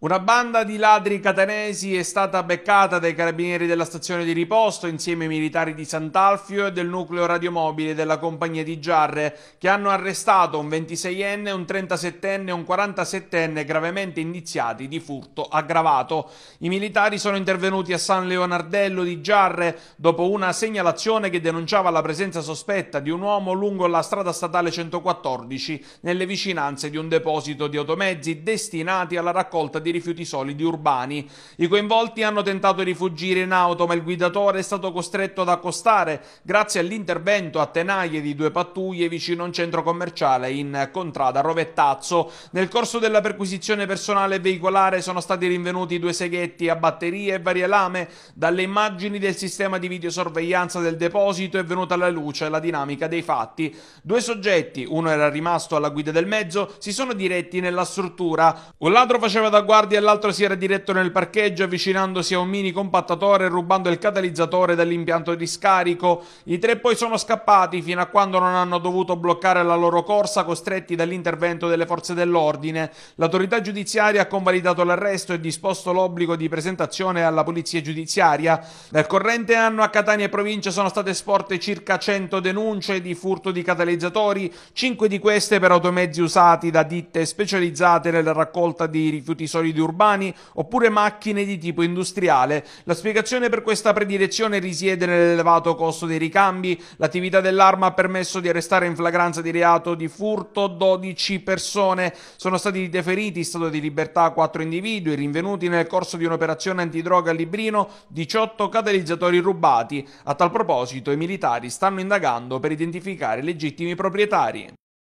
Una banda di ladri catanesi è stata beccata dai carabinieri della stazione di riposto insieme ai militari di Sant'Alfio e del nucleo radiomobile della compagnia di Giarre che hanno arrestato un 26enne, un 37enne e un 47enne gravemente indiziati di furto aggravato. I militari sono intervenuti a San Leonardello di Giarre dopo una segnalazione che denunciava la presenza sospetta di un uomo lungo la strada statale 114 nelle vicinanze di un deposito di automezzi destinati alla raccolta di di rifiuti solidi urbani. I coinvolti hanno tentato di fuggire in auto, ma il guidatore è stato costretto ad accostare grazie all'intervento a tenaglie di due pattuglie vicino a un centro commerciale in contrada Rovettazzo. Nel corso della perquisizione personale e veicolare sono stati rinvenuti due seghetti a batterie e varie lame. Dalle immagini del sistema di videosorveglianza del deposito è venuta alla luce la dinamica dei fatti. Due soggetti, uno era rimasto alla guida del mezzo, si sono diretti nella struttura. Un ladro faceva da guardia tardi e l'altro si era diretto nel parcheggio avvicinandosi a un mini compattatore e rubando il catalizzatore dall'impianto di scarico. I tre poi sono scappati fino a quando non hanno dovuto bloccare la loro corsa costretti dall'intervento delle forze dell'ordine. L'autorità giudiziaria ha convalidato l'arresto e disposto l'obbligo di presentazione alla polizia giudiziaria. Nel corrente anno a Catania e provincia sono state esporte circa 100 denunce di furto di catalizzatori, 5 di queste per automezzi usati da ditte specializzate nella raccolta di rifiuti solidi fluidi urbani oppure macchine di tipo industriale. La spiegazione per questa predilezione risiede nell'elevato costo dei ricambi. L'attività dell'arma ha permesso di arrestare in flagranza di reato di furto 12 persone. Sono stati deferiti in stato di libertà 4 individui rinvenuti nel corso di un'operazione antidroga a Librino 18 catalizzatori rubati. A tal proposito i militari stanno indagando per identificare i legittimi proprietari.